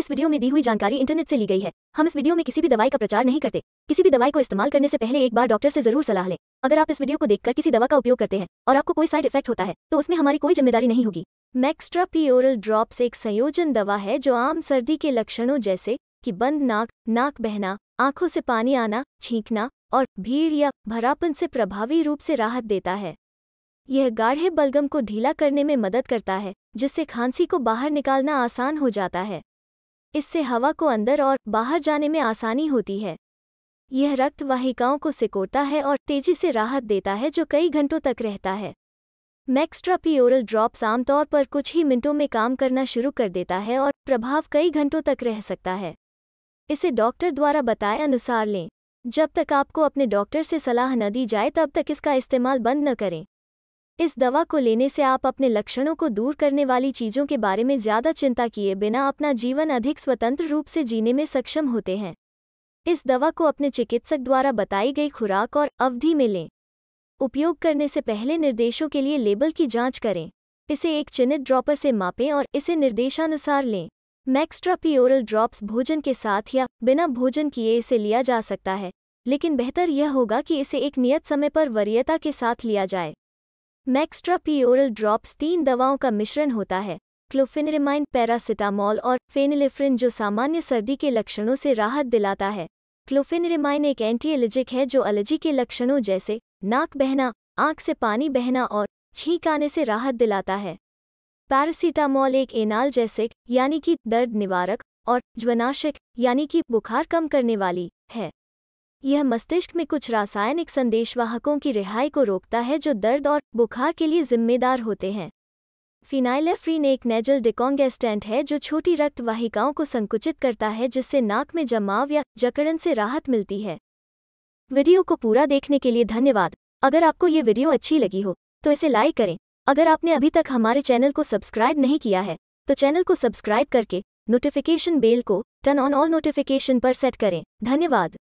इस वीडियो में दी हुई जानकारी इंटरनेट से ली गई है हम इस वीडियो में किसी भी दवाई का प्रचार नहीं करते किसी भी दवाई को इस्तेमाल करने से पहले एक बार डॉक्टर से जरूर सलाह लें अगर आप इस वीडियो को देखकर किसी दवा का उपयोग करते हैं और आपको कोई साइड इफेक्ट होता है तो उसमें हमारी कोई जिम्मेदारी नहीं होगी मैक्स्ट्रा प्योरल ड्रॉप्स एक संयोजन दवा है जो आम सर्दी के लक्षणों जैसे कि बंद नाक नाक बहना आंखों से पानी आना छींकना और भीड़ या भरापन से प्रभावी रूप से राहत देता है यह गाढ़े बलगम को ढीला करने में मदद करता है जिससे खांसी को बाहर निकालना आसान हो जाता है इससे हवा को अंदर और बाहर जाने में आसानी होती है यह रक्त वाहिकाओं को सिकोड़ता है और तेजी से राहत देता है जो कई घंटों तक रहता है मैक्स्ट्रापियोरल ड्रॉप्स आमतौर पर कुछ ही मिनटों में काम करना शुरू कर देता है और प्रभाव कई घंटों तक रह सकता है इसे डॉक्टर द्वारा बताए अनुसार लें जब तक आपको अपने डॉक्टर से सलाह न दी जाए तब तक इसका इस्तेमाल बंद न करें इस दवा को लेने से आप अपने लक्षणों को दूर करने वाली चीज़ों के बारे में ज़्यादा चिंता किए बिना अपना जीवन अधिक स्वतंत्र रूप से जीने में सक्षम होते हैं इस दवा को अपने चिकित्सक द्वारा बताई गई खुराक और अवधि में लें उपयोग करने से पहले निर्देशों के लिए लेबल की जांच करें इसे एक चिन्हित ड्रॉपर से मापें और इसे निर्देशानुसार लें मैक्स्ट्रा प्योरल ड्रॉप्स भोजन के साथ या बिना भोजन किए इसे लिया जा सकता है लेकिन बेहतर यह होगा कि इसे एक नियत समय पर वरीयता के साथ लिया जाए मैक्स्ट्रा पी ड्रॉप्स तीन दवाओं का मिश्रण होता है क्लोफिनरिमाइन पैरासिटामॉल और फेनिलिफ्रिन जो सामान्य सर्दी के लक्षणों से राहत दिलाता है क्लोफिनरिमाइन एक एंटी एलर्जिक है जो एलर्जी के लक्षणों जैसे नाक बहना आंख से पानी बहना और छींक आने से राहत दिलाता है पैरासीटामॉल एक एनाल यानी कि दर्द निवारक और ज्वनाशक यानी कि बुखार कम करने वाली है यह मस्तिष्क में कुछ रासायनिक संदेशवाहकों की रिहाई को रोकता है जो दर्द और बुखार के लिए जिम्मेदार होते हैं फिनाइलेफ्रीन एक नेजल डिकोंगेस्टेंट है जो छोटी रक्त वाहिकाओं को संकुचित करता है जिससे नाक में जमाव या जकड़न से राहत मिलती है वीडियो को पूरा देखने के लिए धन्यवाद अगर आपको ये वीडियो अच्छी लगी हो तो इसे लाइक करें अगर आपने अभी तक हमारे चैनल को सब्सक्राइब नहीं किया है तो चैनल को सब्सक्राइब करके नोटिफिकेशन बेल को टर्न ऑन ऑल नोटिफिकेशन पर सेट करें धन्यवाद